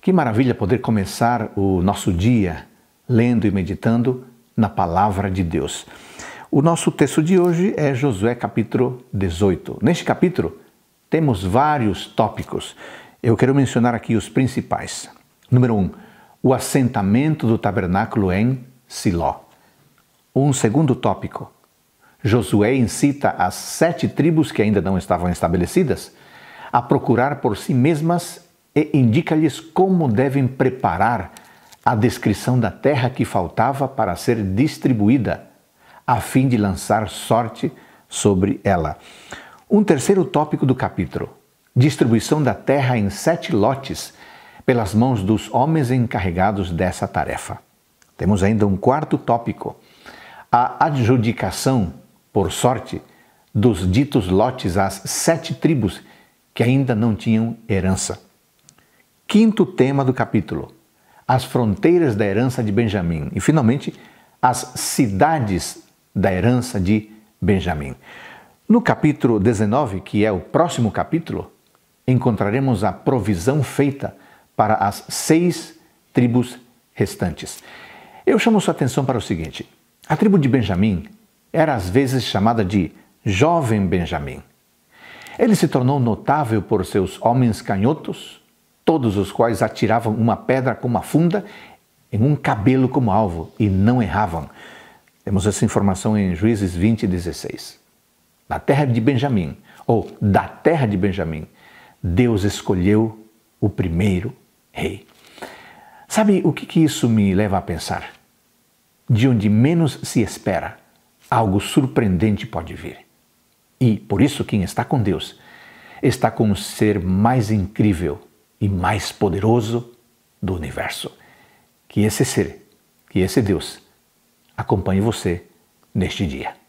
Que maravilha poder começar o nosso dia lendo e meditando na palavra de Deus. O nosso texto de hoje é Josué capítulo 18. Neste capítulo temos vários tópicos. Eu quero mencionar aqui os principais. Número 1, um, o assentamento do tabernáculo em Siló. Um segundo tópico, Josué incita as sete tribos que ainda não estavam estabelecidas a procurar por si mesmas e indica-lhes como devem preparar a descrição da terra que faltava para ser distribuída, a fim de lançar sorte sobre ela. Um terceiro tópico do capítulo: distribuição da terra em sete lotes pelas mãos dos homens encarregados dessa tarefa. Temos ainda um quarto tópico: a adjudicação, por sorte, dos ditos lotes às sete tribos que ainda não tinham herança. Quinto tema do capítulo: as fronteiras da herança de Benjamim. E, finalmente, as cidades da herança de Benjamim. No capítulo 19, que é o próximo capítulo, encontraremos a provisão feita para as seis tribos restantes. Eu chamo sua atenção para o seguinte: a tribo de Benjamim era às vezes chamada de Jovem Benjamim. Ele se tornou notável por seus homens canhotos, todos os quais atiravam uma pedra como funda em um cabelo como alvo e não erravam. Temos essa informação em Juízes 20, 16. Na terra de Benjamim, ou da terra de Benjamim, Deus escolheu o primeiro rei. Sabe o que, que isso me leva a pensar? De onde menos se espera, algo surpreendente pode vir. E por isso, quem está com Deus está com o ser mais incrível e mais poderoso do universo. Que esse ser, que esse Deus acompanhe você neste dia.